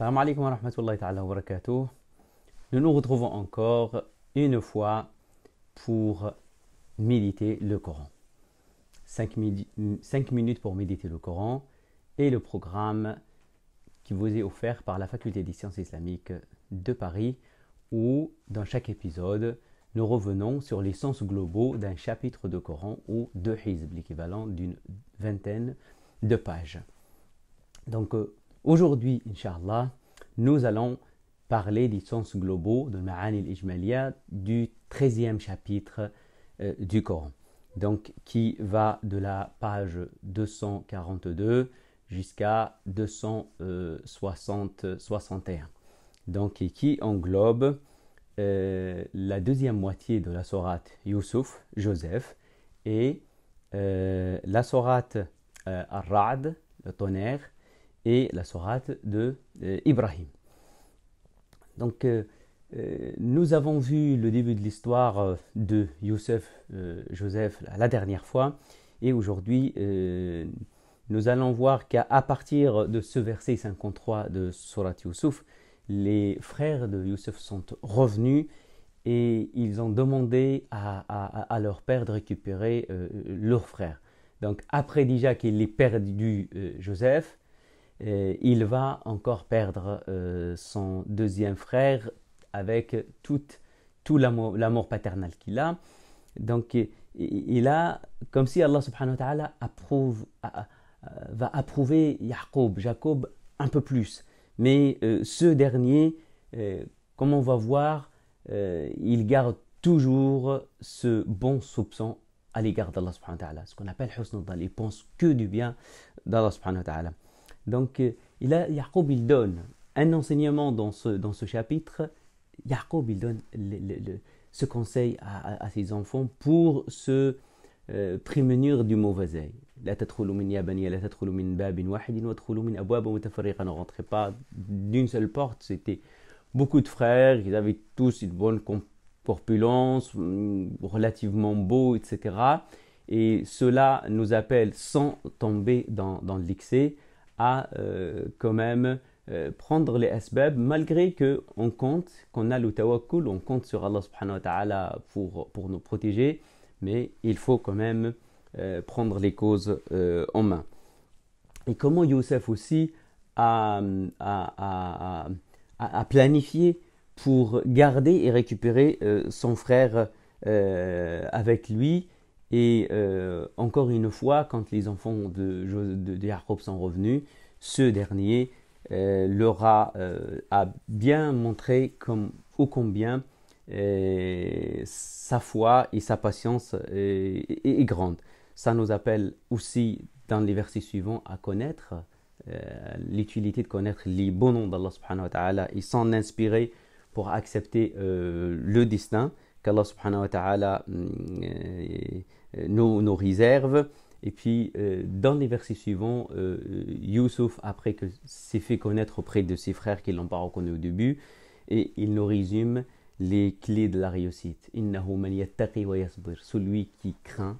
Nous nous retrouvons encore une fois pour méditer le Coran. 5, minutes pour méditer le Coran et le programme qui vous est offert par la Faculté des sciences islamiques de Paris où dans chaque épisode nous revenons sur les sens globaux d'un chapitre de Coran ou de Hizb, l'équivalent d'une vingtaine de pages. Donc euh, Aujourd'hui, Inch'Allah, nous allons parler des sens globaux de Ma'ani al ijmaliyah du 13e chapitre euh, du Coran. Donc, qui va de la page 242 jusqu'à 261. Donc, et qui englobe euh, la deuxième moitié de la sourate Yusuf, Joseph, et euh, la sourate Ar-Ra'd, le tonnerre, et la sourate de euh, Ibrahim. Donc, euh, euh, nous avons vu le début de l'histoire de Youssef Joseph la dernière fois, et aujourd'hui, nous allons voir qu'à partir de ce verset 53 de Surat Youssef, les frères de Youssef sont revenus et ils ont demandé à, leur père de récupérer leur frère. Donc après déjà qu'il ait perdu Joseph, euh, il va encore perdre euh, son deuxième frère avec tout, l'amour paternel qu'il a. Donc, il a, comme si Allah subhanahu wa ta'ala va approuver Jacob, Jacob un peu plus. Mais euh, ce dernier, comme on va voir, il garde toujours ce bon soupçon à l'égard d'Allah subhanahu wa ta'ala, ce qu'on appelle husnul Il pense que du bien d'Allah subhanahu wa ta'ala. Donc, euh, il Jacob, il donne un enseignement dans ce, dans ce chapitre. Jacob, il donne ce conseil à, ses enfants pour se euh, prémunir du mauvais œil. La ne rentrez pas d'une seule porte. C'était beaucoup de frères, ils avaient tous une bonne corpulence, mm, relativement beau, etc. Et cela nous appelle sans tomber dans, dans l'excès à euh, quand même euh, prendre les asbab malgré que on compte, qu'on a le tawakkul, on compte sur Allah subhanahu wa ta'ala pour, pour nous protéger, mais il faut quand même euh, prendre les causes en main. Et comment Youssef aussi a, a, a, a planifié pour garder et récupérer son frère avec lui et euh, encore une fois, quand les enfants de, de, Jacob sont revenus, ce dernier euh, leur euh, a, bien montré comme, ô combien sa foi et sa patience est, grande. Ça nous appelle aussi dans les versets suivants à connaître l'utilité de connaître les bons noms d'Allah subhanahu wa ta'ala et s'en inspirer pour accepter le destin qu'Allah subhanahu wa ta'ala mm, euh, nos, réserves. Et puis, euh, dans les versets suivants, euh, Youssouf, après que s'est fait connaître auprès de ses frères qui ne l'ont pas reconnu au début, et il nous résume les clés de la réussite. Celui qui craint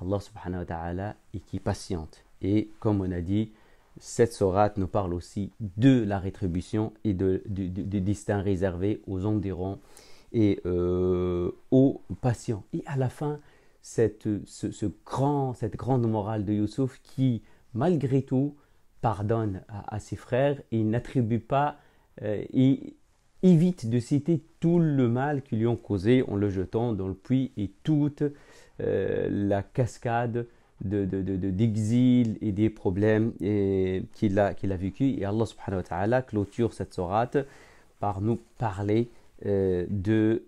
Allah subhanahu wa ta'ala et qui patiente. Et comme on a dit, cette sourate nous parle aussi de la rétribution et de, du, destin réservé aux endurants et aux patients. Et à la fin, cette, ce, grand, cette grande morale de Youssouf qui, malgré tout, pardonne à, ses frères et n'attribue pas euh, et évite de citer tout le mal qu'ils lui ont causé en le jetant dans le puits et toute euh, la cascade d'exil de, de, d'exil et des problèmes qu'il a, qu'il a vécu. Et Allah subhanahu wa ta'ala clôture cette sorate par nous parler euh, de,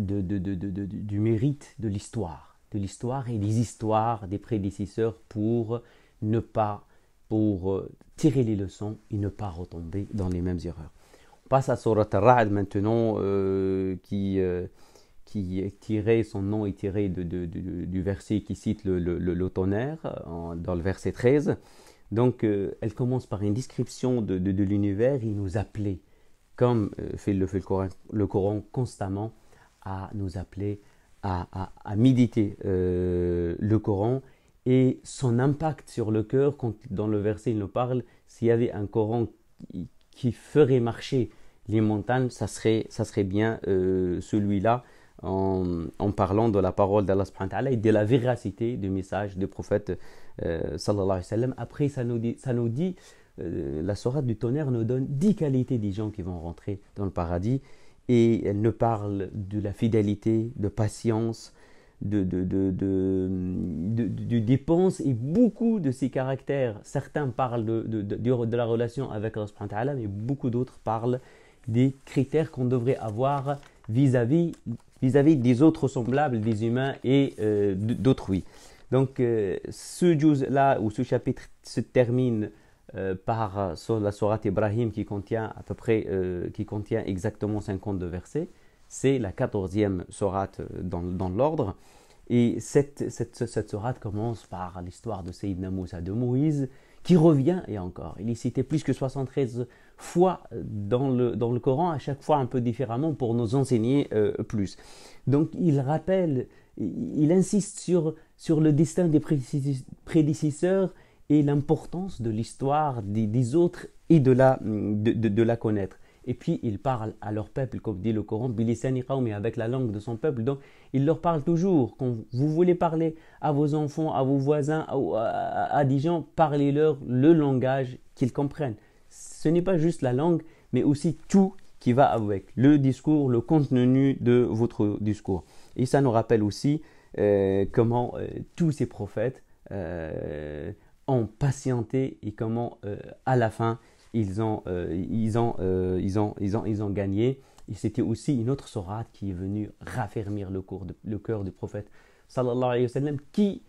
du mérite de l'histoire, de l'histoire et des histoires des prédécesseurs pour ne pas, pour euh, tirer les leçons et ne pas retomber dans les mêmes erreurs. On passe à Surat Ar-Ra'd maintenant, euh, qui, euh, qui est tiré, son nom est tiré du verset qui cite le, le, tonnerre, dans le verset 13. Donc, elle commence par une description de, l'univers, il nous appelait, comme fait le, fait le Coran constamment, à nous appeler à, à, méditer euh, le Coran et son impact sur le cœur, quand dans le verset il nous parle, s'il y avait un Coran qui, ferait marcher les montagnes, ça serait, ça serait bien euh, celui-là en, en, parlant de la parole d'Allah et de la véracité du message du prophète euh, Après, ça nous dit, ça nous dit la sourate du tonnerre nous donne 10 qualités des gens qui vont rentrer dans le paradis et elle ne parle de la fidélité, de patience, de, de, de, de dépenses et beaucoup de ces caractères. Certains parlent de, la relation avec Allah, mais beaucoup d'autres parlent des critères qu'on devrait avoir vis-à-vis -vis, à -vis des autres semblables, des humains et euh, d'autrui. Donc euh, ce juz là ou ce chapitre se termine euh, par euh, la sourate Ibrahim qui contient à euh, qui contient exactement 52 versets. C'est la quatorzième sourate dans, dans l'ordre. Et cette, cette, commence par l'histoire de Sayyidina Moussa, de Moïse, qui revient, et encore, il est cité plus que 73 fois dans le, Coran, à chaque fois un peu différemment pour nous enseigner plus. Donc il rappelle, il insiste sur, sur le destin des prédécesseurs et l'importance de l'histoire des, autres et de la, de, la connaître. Et puis il parle à leur peuple, comme dit le Coran, mais avec la langue de son peuple. Donc il leur parle toujours. Quand vous voulez parler à vos enfants, à vos voisins, à, des gens, parlez-leur le langage qu'ils comprennent. Ce n'est pas juste la langue, mais aussi tout qui va avec le discours, le contenu de votre discours. Et ça nous rappelle aussi euh, comment euh, tous ces prophètes euh, ont patienté et comment euh, à la fin ils ont, euh, ils ont, euh, ils ont, ils ont, ils ont gagné. Et c'était aussi une autre sourate qui est venue raffermir le, cours le cœur du prophète sallallahu alayhi wa sallam, qui,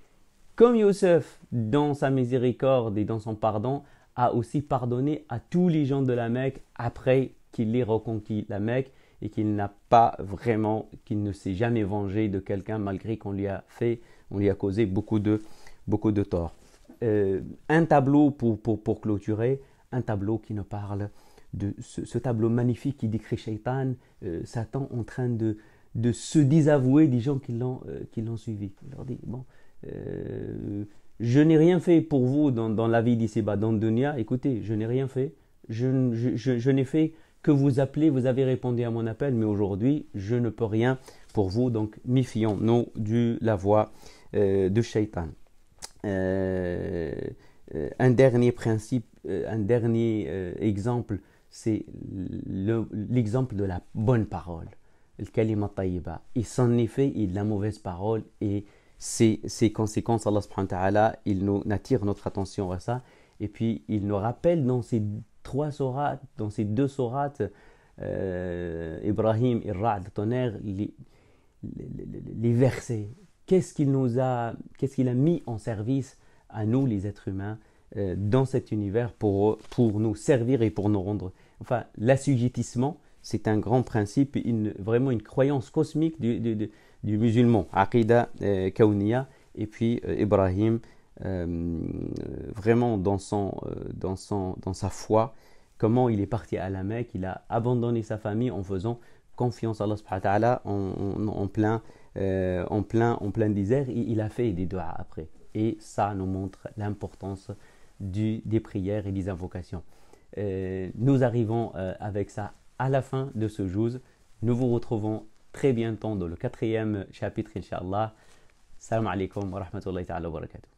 comme Youssef, dans sa miséricorde et dans son pardon, a aussi pardonné à tous les gens de la Mecque après qu'il ait reconquis la Mecque et qu'il n'a pas vraiment, qu'il ne s'est jamais vengé de quelqu'un malgré qu'on lui a fait, on lui a causé beaucoup de, beaucoup de tort. Euh, un tableau pour, pour, clôturer, un tableau qui nous parle de ce, tableau magnifique qui décrit Shaitan, euh, Satan en train de, se désavouer des gens qui l'ont euh, l'ont suivi. Il leur dit, bon, je n'ai rien fait pour vous dans, la vie dici dans Dunia, écoutez, je n'ai rien fait, je, n'ai fait que vous appelez, vous avez répondu à mon appel, mais aujourd'hui, je ne peux rien pour vous. Donc, méfions-nous de la voix de Shaitan. Euh, euh, un dernier principe, euh, un dernier exemple, c'est l'exemple de la bonne parole, le kalima tayyiba. Et son effet de la mauvaise parole et ses, ses conséquences, Allah subhanahu il nous attire notre attention à ça. Et puis, il nous rappelle dans ces trois sourates, dans ces deux sourates, Ibrahim Ibrahim, Ra'd, tonnerre, les, versets qu'est-ce qu'il nous a, qu'est-ce qu'il a mis en service à nous, les êtres humains, euh, dans cet univers pour, pour nous servir et pour nous rendre. Enfin, l'assujettissement, c'est un grand principe, vraiment une croyance cosmique du, musulman, Aqidah euh, et puis euh, Ibrahim, euh, vraiment dans, son, dans, son, dans sa foi, comment il est parti à la Mecque, il a abandonné sa famille en faisant confiance à Allah en, en, en plein euh, en, plein, en plein désert, il a fait des doigts après. Et ça nous montre l'importance des prières et des invocations. Euh, nous arrivons euh, avec ça à la fin de ce jour. Nous vous retrouvons très bientôt dans le quatrième chapitre, Inch'Allah. Salam alaikum wa rahmatullahi wa barakatuh.